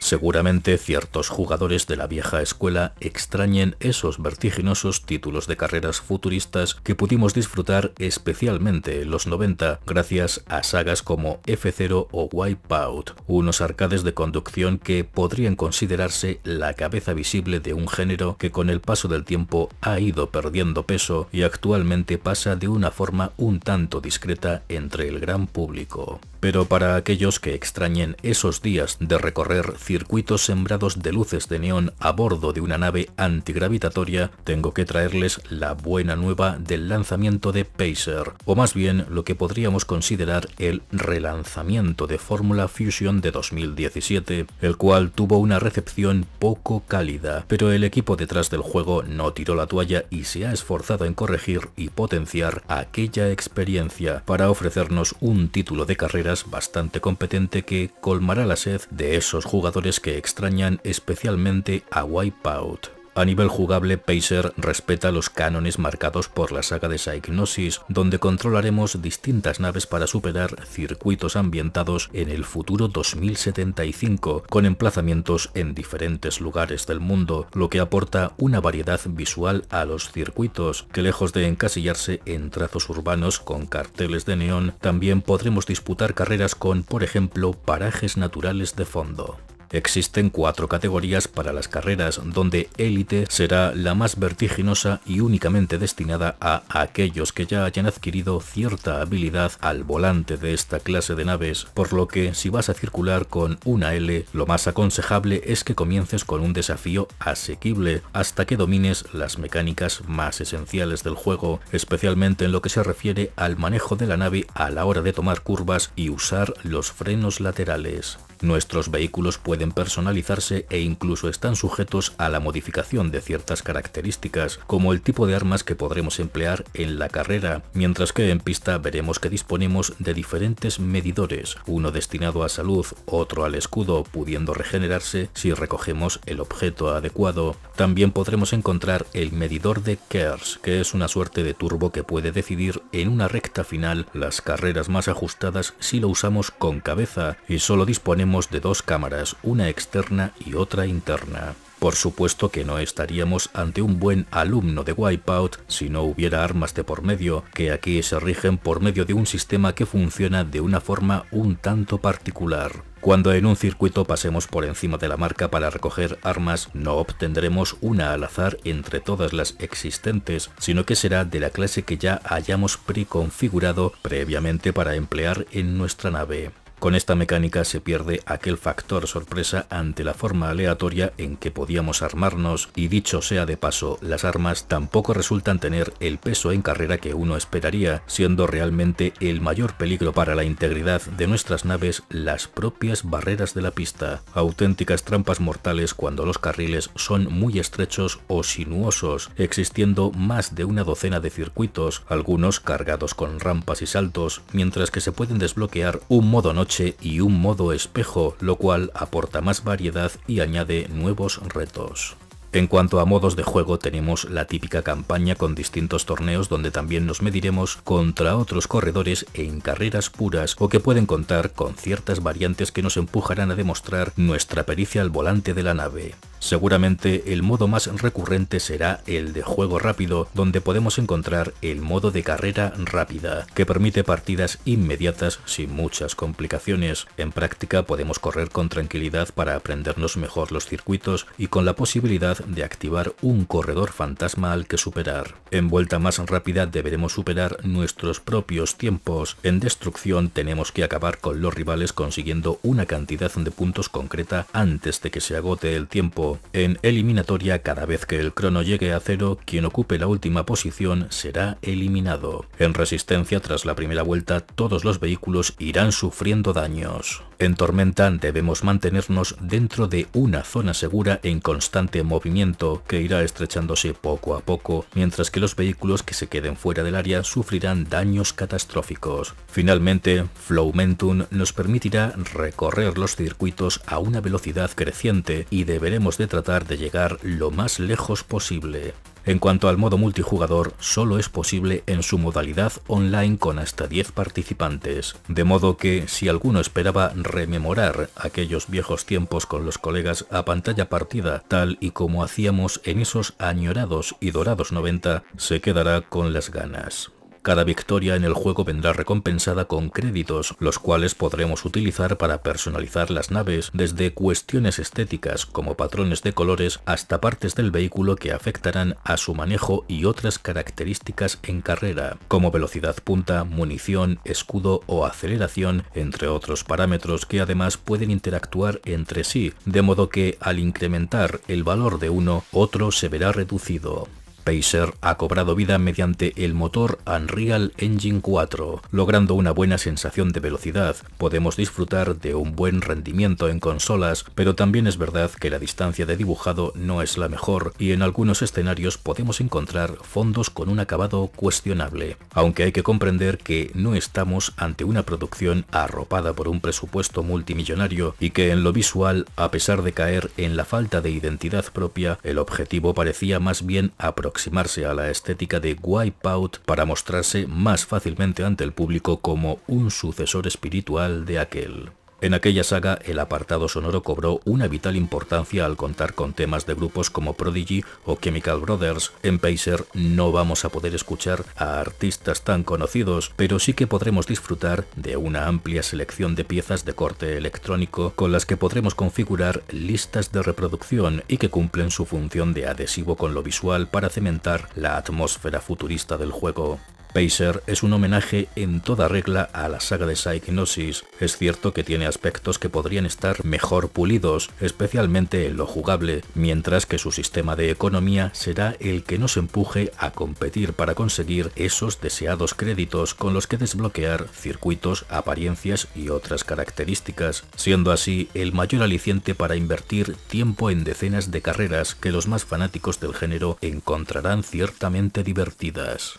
Seguramente ciertos jugadores de la vieja escuela extrañen esos vertiginosos títulos de carreras futuristas que pudimos disfrutar especialmente en los 90 gracias a sagas como F0 o Wipeout, unos arcades de conducción que podrían considerarse la cabeza visible de un género que con el paso del tiempo ha ido perdiendo peso y actualmente pasa de una forma un tanto discreta entre el gran público pero para aquellos que extrañen esos días de recorrer circuitos sembrados de luces de neón a bordo de una nave antigravitatoria, tengo que traerles la buena nueva del lanzamiento de Pacer, o más bien lo que podríamos considerar el relanzamiento de Fórmula Fusion de 2017, el cual tuvo una recepción poco cálida, pero el equipo detrás del juego no tiró la toalla y se ha esforzado en corregir y potenciar aquella experiencia para ofrecernos un título de carrera bastante competente que colmará la sed de esos jugadores que extrañan especialmente a Wipeout. A nivel jugable, Pacer respeta los cánones marcados por la saga de Psychnosis, donde controlaremos distintas naves para superar circuitos ambientados en el futuro 2075, con emplazamientos en diferentes lugares del mundo, lo que aporta una variedad visual a los circuitos, que lejos de encasillarse en trazos urbanos con carteles de neón, también podremos disputar carreras con, por ejemplo, parajes naturales de fondo. Existen cuatro categorías para las carreras, donde élite será la más vertiginosa y únicamente destinada a aquellos que ya hayan adquirido cierta habilidad al volante de esta clase de naves, por lo que si vas a circular con una L, lo más aconsejable es que comiences con un desafío asequible hasta que domines las mecánicas más esenciales del juego, especialmente en lo que se refiere al manejo de la nave a la hora de tomar curvas y usar los frenos laterales. Nuestros vehículos pueden personalizarse e incluso están sujetos a la modificación de ciertas características, como el tipo de armas que podremos emplear en la carrera, mientras que en pista veremos que disponemos de diferentes medidores, uno destinado a salud, otro al escudo, pudiendo regenerarse si recogemos el objeto adecuado. También podremos encontrar el medidor de KERS, que es una suerte de turbo que puede decidir en una recta final las carreras más ajustadas si lo usamos con cabeza, y solo disponemos de dos cámaras, una externa y otra interna. Por supuesto que no estaríamos ante un buen alumno de Wipeout si no hubiera armas de por medio, que aquí se rigen por medio de un sistema que funciona de una forma un tanto particular. Cuando en un circuito pasemos por encima de la marca para recoger armas, no obtendremos una al azar entre todas las existentes, sino que será de la clase que ya hayamos preconfigurado previamente para emplear en nuestra nave. Con esta mecánica se pierde aquel factor sorpresa ante la forma aleatoria en que podíamos armarnos y dicho sea de paso, las armas tampoco resultan tener el peso en carrera que uno esperaría, siendo realmente el mayor peligro para la integridad de nuestras naves las propias barreras de la pista, auténticas trampas mortales cuando los carriles son muy estrechos o sinuosos, existiendo más de una docena de circuitos, algunos cargados con rampas y saltos, mientras que se pueden desbloquear un modo noche y un modo espejo, lo cual aporta más variedad y añade nuevos retos. En cuanto a modos de juego tenemos la típica campaña con distintos torneos donde también nos mediremos contra otros corredores en carreras puras o que pueden contar con ciertas variantes que nos empujarán a demostrar nuestra pericia al volante de la nave. Seguramente el modo más recurrente será el de juego rápido, donde podemos encontrar el modo de carrera rápida, que permite partidas inmediatas sin muchas complicaciones. En práctica podemos correr con tranquilidad para aprendernos mejor los circuitos y con la posibilidad de activar un corredor fantasma al que superar. En vuelta más rápida deberemos superar nuestros propios tiempos. En destrucción tenemos que acabar con los rivales consiguiendo una cantidad de puntos concreta antes de que se agote el tiempo en eliminatoria, cada vez que el crono llegue a cero, quien ocupe la última posición será eliminado. En resistencia, tras la primera vuelta, todos los vehículos irán sufriendo daños. En tormenta, debemos mantenernos dentro de una zona segura en constante movimiento, que irá estrechándose poco a poco, mientras que los vehículos que se queden fuera del área sufrirán daños catastróficos. Finalmente, Flowmentum nos permitirá recorrer los circuitos a una velocidad creciente y deberemos tratar de llegar lo más lejos posible. En cuanto al modo multijugador, solo es posible en su modalidad online con hasta 10 participantes, de modo que si alguno esperaba rememorar aquellos viejos tiempos con los colegas a pantalla partida, tal y como hacíamos en esos añorados y dorados 90, se quedará con las ganas. Cada victoria en el juego vendrá recompensada con créditos, los cuales podremos utilizar para personalizar las naves desde cuestiones estéticas como patrones de colores hasta partes del vehículo que afectarán a su manejo y otras características en carrera, como velocidad punta, munición, escudo o aceleración, entre otros parámetros que además pueden interactuar entre sí, de modo que al incrementar el valor de uno, otro se verá reducido. Pacer ha cobrado vida mediante el motor Unreal Engine 4, logrando una buena sensación de velocidad. Podemos disfrutar de un buen rendimiento en consolas, pero también es verdad que la distancia de dibujado no es la mejor y en algunos escenarios podemos encontrar fondos con un acabado cuestionable. Aunque hay que comprender que no estamos ante una producción arropada por un presupuesto multimillonario y que en lo visual, a pesar de caer en la falta de identidad propia, el objetivo parecía más bien apropiado aproximarse a la estética de Wipeout para mostrarse más fácilmente ante el público como un sucesor espiritual de aquel. En aquella saga, el apartado sonoro cobró una vital importancia al contar con temas de grupos como Prodigy o Chemical Brothers. En Pacer no vamos a poder escuchar a artistas tan conocidos, pero sí que podremos disfrutar de una amplia selección de piezas de corte electrónico con las que podremos configurar listas de reproducción y que cumplen su función de adhesivo con lo visual para cementar la atmósfera futurista del juego. Pacer es un homenaje en toda regla a la saga de Psygnosis, Es cierto que tiene aspectos que podrían estar mejor pulidos, especialmente en lo jugable, mientras que su sistema de economía será el que nos empuje a competir para conseguir esos deseados créditos con los que desbloquear circuitos, apariencias y otras características, siendo así el mayor aliciente para invertir tiempo en decenas de carreras que los más fanáticos del género encontrarán ciertamente divertidas.